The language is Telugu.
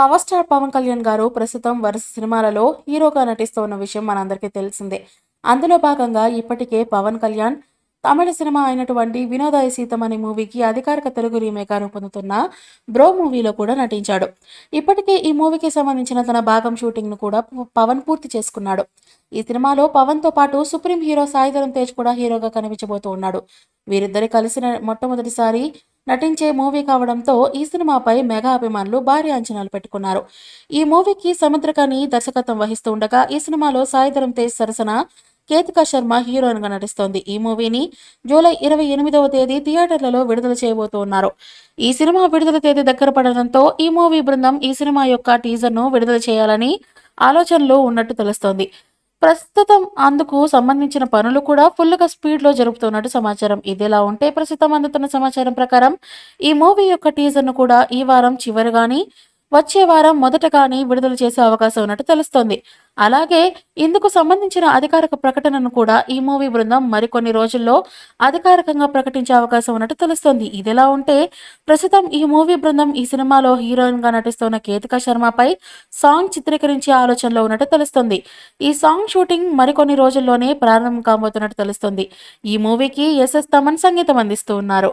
పవర్ స్టార్ పవన్ కళ్యాణ్ గారు ప్రస్తుతం వరుస సినిమాలలో హీరోగా నటిస్తున్న విషయం మనందరికీ తెలిసిందే అందులో భాగంగా ఇప్పటికే పవన్ కళ్యాణ్ తమిళ సినిమా అయినటువంటి వినోదాయ సీతం అనే మూవీకి అధికారిక తెలుగు రీమేక్ పొందుతున్న బ్రో మూవీలో కూడా నటించాడు ఇప్పటికే ఈ మూవీకి సంబంధించిన తన భాగం షూటింగ్ను కూడా పవన్ పూర్తి చేసుకున్నాడు ఈ సినిమాలో పవన్తో పాటు సుప్రీం హీరో సాయిధరం తేజ్ కూడా హీరోగా కనిపించబోతూ ఉన్నాడు వీరిద్దరి కలిసిన మొట్టమొదటిసారి నటించే మూవీ కావడంతో ఈ సినిమాపై మెగా అభిమానులు భారీ అంచనాలు పెట్టుకున్నారు ఈ మూవీకి సముద్రకాని దర్శకత్వం వహిస్తూ ఉండగా ఈ సినిమాలో సాయిధరం తేజ్ సరసన కేతికా శర్మ హీరోయిన్ గా నటిస్తోంది ఈ మూవీని జూలై ఇరవై ఎనిమిదవ తేదీ థియేటర్లలో విడుదల చేయబోతున్నారు ఈ సినిమా విడుదల తేదీ దగ్గర పడడంతో ఈ మూవీ బృందం ఈ సినిమా యొక్క టీజర్ ను విడుదల చేయాలని ఆలోచనలు ఉన్నట్టు తెలుస్తోంది ప్రస్తుతం అందుకు సంబంధించిన పనులు కూడా ఫుల్గా స్పీడ్లో జరుపుతున్నట్టు సమాచారం ఇదేలా ఉంటే ప్రస్తుతం అందుతున్న సమాచారం ప్రకారం ఈ మూవీ యొక్క టీజర్ను కూడా ఈ వారం చివరిగాని వచ్చే వారం మొదటగానే విడుదల చేసే అవకాశం ఉన్నట్టు తెలుస్తోంది అలాగే ఇందుకు సంబంధించిన అధికారిక ప్రకటనను కూడా ఈ మూవీ బృందం మరికొన్ని రోజుల్లో అధికారికంగా ప్రకటించే అవకాశం ఉన్నట్టు తెలుస్తోంది ఇదిలా ఉంటే ప్రస్తుతం ఈ మూవీ బృందం ఈ సినిమాలో హీరోయిన్ గా నటిస్తున్న కేతిక శర్మపై సాంగ్ చిత్రీకరించే ఆలోచనలో ఉన్నట్టు తెలుస్తోంది ఈ సాంగ్ షూటింగ్ మరికొన్ని రోజుల్లోనే ప్రారంభం కాబోతున్నట్టు తెలుస్తోంది ఈ మూవీకి ఎస్ఎస్ తమన్ సంగీతం అందిస్తూ ఉన్నారు